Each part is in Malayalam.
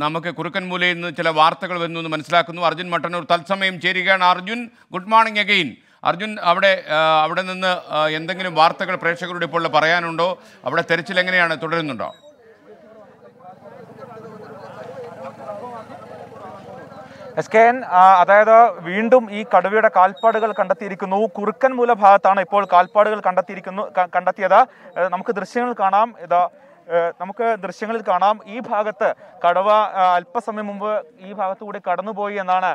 നമുക്ക് കുറുക്കൻമൂലയിൽ നിന്ന് ചില വാർത്തകൾ വരുന്നു എന്ന് മനസ്സിലാക്കുന്നു അർജുൻ മട്ടന്നൂർ തത്സമയം ചേരുകയാണ് Arjun good morning again Arjun അവിടെ അവിടെ നിന്ന് എന്തെങ്കിലും വാർത്തകൾ പ്രേക്ഷകരോട് ഇപ്പോൾ പറയാനുണ്ടോ അവിടെ തെരച്ചിൽ എങ്ങനെയാണ് തുടരുന്നുണ്ടോ എസ് കെ എൻ അതായത് വീണ്ടും ഈ കടുവയുടെ കാൽപ്പാടുകൾ കണ്ടെത്തിയിരിക്കുന്നു കുറുക്കൻമൂല ഭാഗത്താണ് ഇപ്പോൾ കാൽപ്പാടുകൾ കണ്ടെത്തിയിരിക്കുന്നു കണ്ടെത്തിയത് നമുക്ക് ദൃശ്യങ്ങൾ കാണാം ഇതാ നമുക്ക് ദൃശ്യങ്ങളിൽ കാണാം ഈ ഭാഗത്ത് കടുവ അല്പസമയം മുമ്പ് ഈ ഭാഗത്തുകൂടി കടന്നുപോയി എന്നാണ്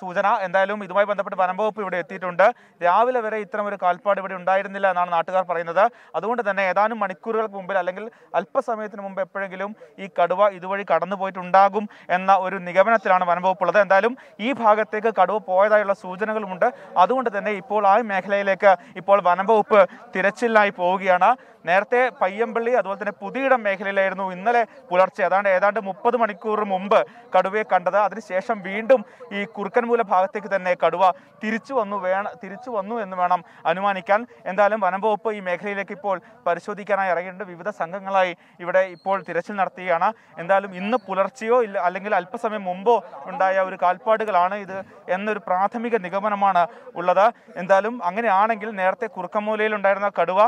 സൂചന എന്തായാലും ഇതുമായി ബന്ധപ്പെട്ട് വനംവകുപ്പ് ഇവിടെ എത്തിയിട്ടുണ്ട് രാവിലെ വരെ ഇത്തരം ഒരു കാൽപ്പാട് ഇവിടെ ഉണ്ടായിരുന്നില്ല എന്നാണ് നാട്ടുകാർ പറയുന്നത് അതുകൊണ്ട് തന്നെ ഏതാനും മണിക്കൂറുകൾക്ക് മുമ്പിൽ അല്ലെങ്കിൽ അല്പസമയത്തിന് മുമ്പ് എപ്പോഴെങ്കിലും ഈ കടുവ ഇതുവഴി കടന്നു പോയിട്ടുണ്ടാകും എന്ന ഒരു നിഗമനത്തിലാണ് വനംവകുപ്പുള്ളത് എന്തായാലും ഈ ഭാഗത്തേക്ക് കടുവ പോയതായുള്ള സൂചനകളുമുണ്ട് അതുകൊണ്ട് തന്നെ ഇപ്പോൾ ആ മേഖലയിലേക്ക് ഇപ്പോൾ വനംവകുപ്പ് തിരച്ചിലായി പോവുകയാണ് നേരത്തെ പയ്യമ്പള്ളി അതുപോലെ തന്നെ പുതിയിടം മേഖലയിലായിരുന്നു ഇന്നലെ പുലർച്ചെ അതാണ്ട് ഏതാണ്ട് മുപ്പത് മണിക്കൂർ മുമ്പ് കടുവയെ കണ്ടത് അതിനുശേഷം വീണ്ടും ഈ കുറുക്കൻമൂല ഭാഗത്തേക്ക് തന്നെ കടുവ തിരിച്ചു വന്നു വേണം തിരിച്ചു വന്നു എന്ന് വേണം അനുമാനിക്കാൻ എന്തായാലും വനംവകുപ്പ് ഈ മേഖലയിലേക്ക് ഇപ്പോൾ പരിശോധിക്കാനായി ഇറങ്ങിയിട്ടുണ്ട് വിവിധ സംഘങ്ങളായി ഇവിടെ ഇപ്പോൾ തിരച്ചിൽ നടത്തുകയാണ് എന്തായാലും ഇന്ന് പുലർച്ചെയോ ഇല്ല അല്ലെങ്കിൽ അല്പസമയം മുമ്പോ ഉണ്ടായ ഒരു കാൽപ്പാടുകളാണ് ഇത് എന്നൊരു പ്രാഥമിക നിഗമനമാണ് ഉള്ളത് എന്തായാലും അങ്ങനെയാണെങ്കിൽ നേരത്തെ കുറുക്കമൂലയിൽ ഉണ്ടായിരുന്ന കടുവ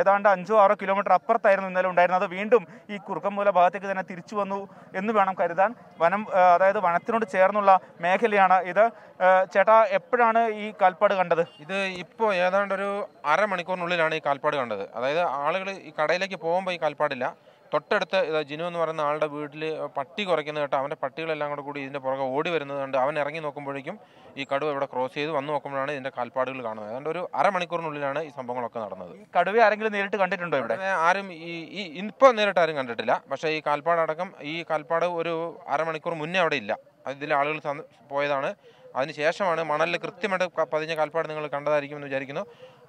ഏതാണ്ട് അഞ്ചു അഞ്ചോ ആറോ കിലോമീറ്റർ അപ്പുറത്തായിരുന്നു ഇന്നലെ ഉണ്ടായിരുന്നത് അത് വീണ്ടും ഈ കുറുക്കമ്പൂല ഭാഗത്തേക്ക് തന്നെ തിരിച്ചു വന്നു എന്ന് വേണം കരുതാൻ വനം അതായത് വനത്തിനോട് ചേർന്നുള്ള മേഖലയാണ് ഇത് ചേട്ടാ എപ്പോഴാണ് ഈ കാൽപ്പാട് കണ്ടത് ഇത് ഇപ്പോൾ ഏതാണ്ട് ഒരു അരമണിക്കൂറിനുള്ളിലാണ് ഈ കാൽപ്പാട് കണ്ടത് അതായത് ആളുകൾ ഈ കടയിലേക്ക് പോകുമ്പോൾ ഈ കാൽപ്പാടില്ല തൊട്ടടുത്ത് ജിനു എന്ന് പറയുന്ന ആളുടെ വീട്ടിൽ പട്ടി കുറയ്ക്കുന്നത് കേട്ടോ അവൻ്റെ പട്ടികളെല്ലാം കൂടെ കൂടി ഇതിൻ്റെ പുറകെ ഓടി വരുന്നത് കണ്ട് അവൻ ഇറങ്ങി നോക്കുമ്പോഴേക്കും ഈ കടുവ ഇവിടെ ക്രോസ് ചെയ്ത് വന്ന് നോക്കുമ്പോഴാണ് ഇതിൻ്റെ കാൽപ്പാടുകൾ കാണുന്നത് അതുകൊണ്ട് ഒരു അരമണിക്കൂറിനുള്ളിലാണ് ഈ സംഭവങ്ങളൊക്കെ നടന്നത് കടുവ ആരെങ്കിലും നേരിട്ട് കണ്ടിട്ടുണ്ടോ ഇവിടെ ആരും ഈ ഇപ്പോൾ നേരിട്ട് ആരും കണ്ടിട്ടില്ല പക്ഷേ ഈ കാൽപ്പാടടക്കം ഈ കാൽപ്പാട് ഒരു അരമണിക്കൂർ മുന്നേ അവിടെ ഇല്ല അതിൽ ആളുകൾ പോയതാണ് അതിനുശേഷമാണ് മണലിൽ കൃത്യമായിട്ട് പതിഞ്ഞ കാൽപ്പാട് നിങ്ങൾ കണ്ടതായിരിക്കും എന്ന് വിചാരിക്കുന്നു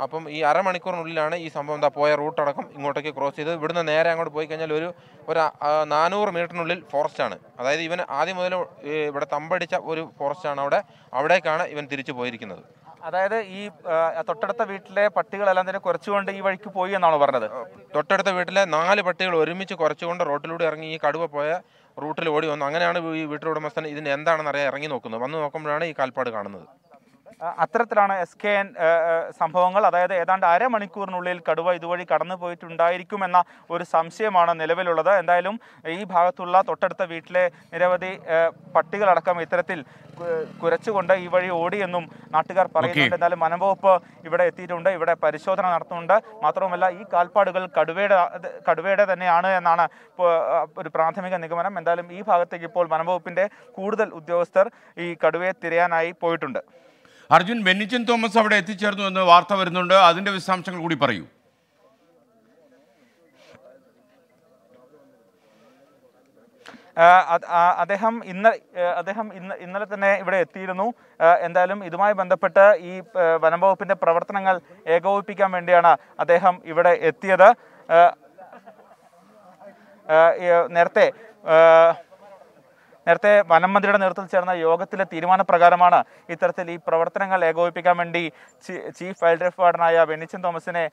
അപ്പം ഈ അരമണിക്കൂറിനുള്ളിലാണ് ഈ സംഭവം എന്താ പോയ റൂട്ട് അടക്കം ഇങ്ങോട്ടേക്ക് ക്രോസ് ചെയ്ത് ഇവിടുന്ന് നേരെ അങ്ങോട്ട് പോയി കഴിഞ്ഞാൽ ഒരു ഒരു നാനൂറ് മീറ്ററിനുള്ളിൽ ഫോറസ്റ്റാണ് അതായത് ഇവൻ ആദ്യം മുതൽ ഇവിടെ തമ്പടിച്ച ഒരു ഫോറസ്റ്റാണ് അവിടെ അവിടേക്കാണ് ഇവൻ തിരിച്ചു പോയിരിക്കുന്നത് അതായത് ഈ തൊട്ടടുത്ത വീട്ടിലെ പട്ടികളെല്ലാം തന്നെ കുറച്ചുകൊണ്ട് ഈ വഴിക്ക് പോയി എന്നാണോ പറഞ്ഞത് തൊട്ടടുത്ത വീട്ടിലെ നാല് പട്ടികൾ ഒരുമിച്ച് കുറച്ചുകൊണ്ട് റോട്ടിലൂടെ ഇറങ്ങി ഈ കടുവ പോയ റൂട്ടിൽ ഓടി വന്നു അങ്ങനെയാണ് ഈ വീട്ടിലുടമസ്ഥൻ ഇതിന് എന്താണെന്ന് അറിയാൻ ഇറങ്ങി നോക്കുന്നത് വന്ന് നോക്കുമ്പോഴാണ് ഈ കാൽപ്പാട് കാണുന്നത് അത്തരത്തിലാണ് എസ് കെ എൻ സംഭവങ്ങൾ അതായത് ഏതാണ്ട് അരമണിക്കൂറിനുള്ളിൽ കടുവ ഇതുവഴി കടന്നു പോയിട്ടുണ്ടായിരിക്കുമെന്ന ഒരു സംശയമാണ് നിലവിലുള്ളത് എന്തായാലും ഈ ഭാഗത്തുള്ള തൊട്ടടുത്ത വീട്ടിലെ നിരവധി പട്ടികളടക്കം ഇത്തരത്തിൽ കുരച്ചുകൊണ്ട് ഈ വഴി ഓടിയെന്നും നാട്ടുകാർ പറയുന്നുണ്ട് എന്തായാലും വനംവകുപ്പ് ഇവിടെ എത്തിയിട്ടുണ്ട് ഇവിടെ പരിശോധന നടത്തുന്നുണ്ട് മാത്രവുമല്ല ഈ കാൽപ്പാടുകൾ കടുവയുടെ കടുവയുടെ തന്നെയാണ് എന്നാണ് ഒരു പ്രാഥമിക നിഗമനം എന്തായാലും ഈ ഭാഗത്തേക്ക് ഇപ്പോൾ വനംവകുപ്പിൻ്റെ കൂടുതൽ ഉദ്യോഗസ്ഥർ ഈ കടുവയെ തിരയാനായി പോയിട്ടുണ്ട് അർജുൻ ബെന്നിച്ചൻ തോമസ് അവിടെ എത്തിച്ചേർന്നു എന്ന് വാർത്ത വരുന്നുണ്ട് അതിൻ്റെ വിശദാംശങ്ങൾ കൂടി പറയൂ അദ്ദേഹം ഇന്ന അദ്ദേഹം ഇന്ന് ഇന്നലെ തന്നെ ഇവിടെ എത്തിയിരുന്നു എന്തായാലും ഇതുമായി ബന്ധപ്പെട്ട് ഈ വനംവകുപ്പിൻ്റെ പ്രവർത്തനങ്ങൾ ഏകോപിപ്പിക്കാൻ വേണ്ടിയാണ് അദ്ദേഹം ഇവിടെ എത്തിയത് നേരത്തെ നേരത്തെ വനം മന്ത്രിയുടെ നേതൃത്വത്തിൽ ചേർന്ന യോഗത്തിലെ തീരുമാനപ്രകാരമാണ് ഇത്തരത്തിൽ ഈ പ്രവർത്തനങ്ങൾ ഏകോപിപ്പിക്കാൻ വേണ്ടി ചീഫ് വൈൽഡ് ലൈഫ് വാർഡനായ വെന്നിച്ചൻ തോമസിനെ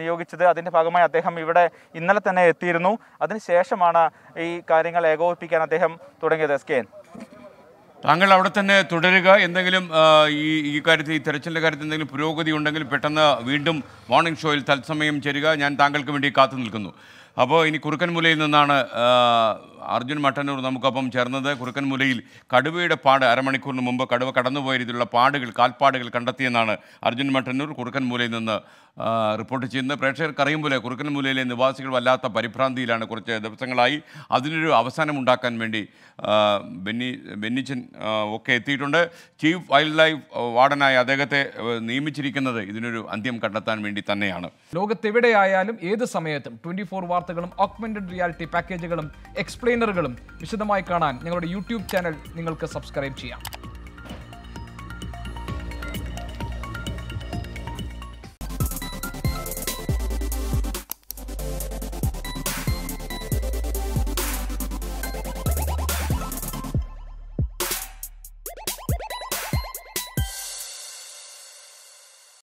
നിയോഗിച്ചത് അതിൻ്റെ ഭാഗമായി അദ്ദേഹം ഇവിടെ ഇന്നലെ തന്നെ എത്തിയിരുന്നു അതിനുശേഷമാണ് ഈ കാര്യങ്ങൾ ഏകോപിപ്പിക്കാൻ അദ്ദേഹം തുടങ്ങിയത് എസ് കെ താങ്കൾ അവിടെ തന്നെ തുടരുക എന്തെങ്കിലും ഈ ഈ കാര്യത്തിൽ ഈ തെരച്ചിലിൻ്റെ കാര്യത്തിൽ എന്തെങ്കിലും പുരോഗതി ഉണ്ടെങ്കിൽ പെട്ടെന്ന് വീണ്ടും മോർണിംഗ് ഷോയിൽ തത്സമയം ചേരുക ഞാൻ താങ്കൾക്ക് വേണ്ടി കാത്തു നിൽക്കുന്നു അപ്പോൾ ഇനി കുറുക്കൻമുലയിൽ നിന്നാണ് അർജുൻ മട്ടന്നൂർ നമുക്കൊപ്പം ചേർന്നത് കുറുക്കൻമുലയിൽ കടുവയുടെ പാട് അരമണിക്കൂറിന് മുമ്പ് കടുവ കടന്നുപോയ രീതിയിലുള്ള പാടുകൾ കാൽപ്പാടുകൾ കണ്ടെത്തിയെന്നാണ് അർജുൻ മട്ടന്നൂർ കുറുക്കൻമുലയിൽ നിന്ന് റിപ്പോർട്ട് ചെയ്യുന്നത് പ്രേക്ഷകർക്ക് അറിയും പോലെ കുറുക്കൻമുലയിലെ നിവാസികൾ വല്ലാത്ത പരിഭ്രാന്തിയിലാണ് കുറച്ച് ദിവസങ്ങളായി അതിനൊരു അവസാനം ഉണ്ടാക്കാൻ വേണ്ടി ബെന്നി ബെന്നിച്ചൻ ഒക്കെ എത്തിയിട്ടുണ്ട് ചീഫ് വൈൽഡ് ലൈഫ് വാർഡനായ അദ്ദേഹത്തെ നിയമിച്ചിരിക്കുന്നത് ഇതിനൊരു അന്ത്യം കണ്ടെത്താൻ വേണ്ടി തന്നെയാണ് ലോകത്തെവിടെയായാലും ഏത് സമയത്തും ട്വൻറ്റി ഫോർ വാർത്തകളും ഓഗ്മെന്റഡ് റിയാലിറ്റി പാക്കേജുകളും എക്സ്പ്ലെയിനറുകളും വിശദമായി കാണാൻ ഞങ്ങളുടെ യൂട്യൂബ് ചാനൽ നിങ്ങൾക്ക് സബ്സ്ക്രൈബ് ചെയ്യാം